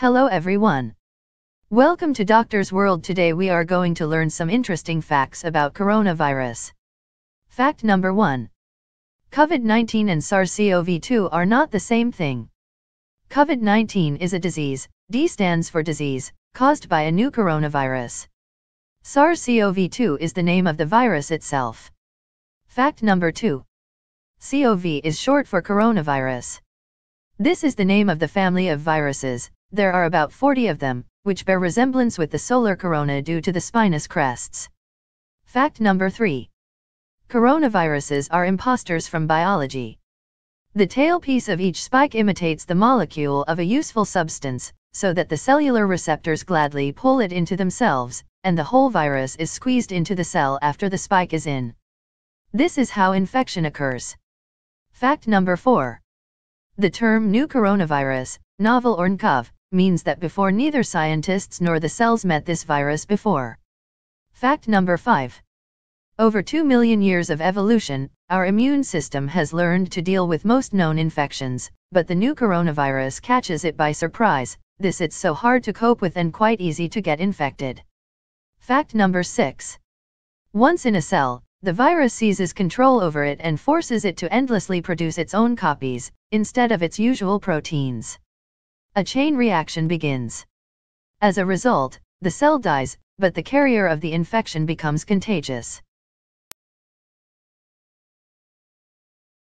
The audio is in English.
Hello everyone. Welcome to Doctor's World. Today we are going to learn some interesting facts about coronavirus. Fact number 1. COVID-19 and SARS-CoV-2 are not the same thing. COVID-19 is a disease, D stands for disease, caused by a new coronavirus. SARS-CoV-2 is the name of the virus itself. Fact number 2. COV is short for coronavirus. This is the name of the family of viruses, there are about 40 of them, which bear resemblance with the solar corona due to the spinous crests. Fact number 3. Coronaviruses are imposters from biology. The tailpiece of each spike imitates the molecule of a useful substance, so that the cellular receptors gladly pull it into themselves, and the whole virus is squeezed into the cell after the spike is in. This is how infection occurs. Fact number 4. The term new coronavirus, novel or NCOV, means that before neither scientists nor the cells met this virus before. Fact number 5. Over 2 million years of evolution, our immune system has learned to deal with most known infections, but the new coronavirus catches it by surprise, this it's so hard to cope with and quite easy to get infected. Fact number 6. Once in a cell, the virus seizes control over it and forces it to endlessly produce its own copies, instead of its usual proteins a chain reaction begins. As a result, the cell dies, but the carrier of the infection becomes contagious.